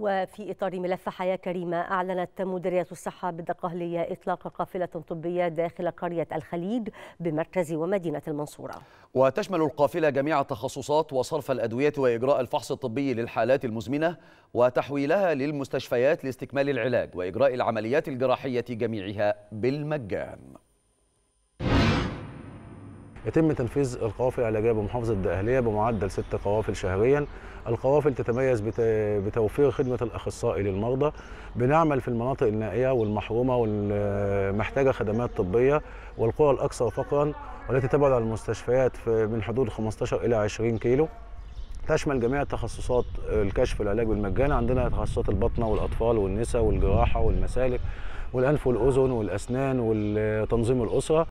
وفي إطار ملف حياة كريمة أعلنت مديرية الصحة بالدقهلية إطلاق قافلة طبية داخل قرية الخليج بمركز ومدينة المنصورة وتشمل القافلة جميع التخصصات وصرف الأدوية وإجراء الفحص الطبي للحالات المزمنة وتحويلها للمستشفيات لاستكمال العلاج وإجراء العمليات الجراحية جميعها بالمجان يتم تنفيذ القوافل العلاجيه بمحافظه الدقهليه بمعدل ست قوافل شهريا القوافل تتميز بتوفير خدمه الاخصائي للمرضى بنعمل في المناطق النائيه والمحرومه والمحتاجه خدمات طبيه والقرى الاكثر فقرا والتي تبعد عن المستشفيات من حدود 15 الى 20 كيلو تشمل جميع تخصصات الكشف والعلاج بالمجان عندنا تخصصات البطنه والاطفال والنساء والجراحه والمسالك والانف والاذن والاسنان وتنظيم الاسره